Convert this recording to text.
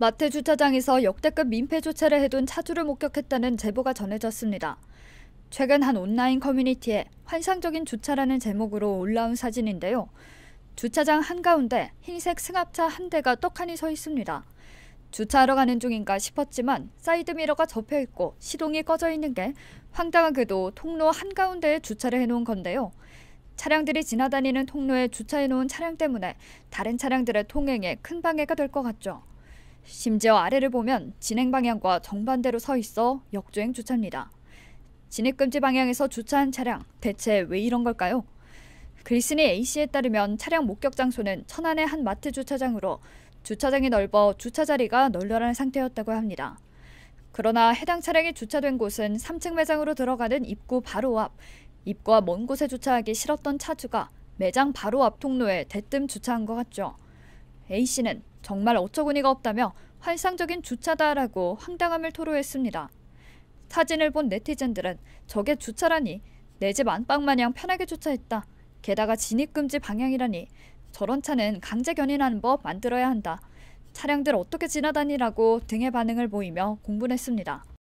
마트 주차장에서 역대급 민폐 조차를 해둔 차주를 목격했다는 제보가 전해졌습니다. 최근 한 온라인 커뮤니티에 환상적인 주차라는 제목으로 올라온 사진인데요. 주차장 한가운데 흰색 승합차 한 대가 떡하니 서 있습니다. 주차하러 가는 중인가 싶었지만 사이드미러가 접혀 있고 시동이 꺼져 있는 게 황당하게도 통로 한가운데에 주차를 해놓은 건데요. 차량들이 지나다니는 통로에 주차해놓은 차량 때문에 다른 차량들의 통행에 큰 방해가 될 것 같죠. 심지어 아래를 보면 진행 방향과 정반대로 서 있어 역주행 주차입니다. 진입금지 방향에서 주차한 차량, 대체 왜 이런 걸까요? 글쓴이 A씨에 따르면 차량 목격 장소는 천안의 한 마트 주차장으로 주차장이 넓어 주차 자리가 널널한 상태였다고 합니다. 그러나 해당 차량이 주차된 곳은 3층 매장으로 들어가는 입구 바로 앞, 입구와 먼 곳에 주차하기 싫었던 차주가 매장 바로 앞 통로에 대뜸 주차한 것 같죠. A씨는 정말 어처구니가 없다며 환상적인 주차다라고 황당함을 토로했습니다. 사진을 본 네티즌들은 저게 주차라니 내 집 안방 마냥 편하게 주차했다. 게다가 진입금지 방향이라니 저런 차는 강제 견인하는 법 만들어야 한다. 차량들 어떻게 지나다니라고 등의 반응을 보이며 공분했습니다.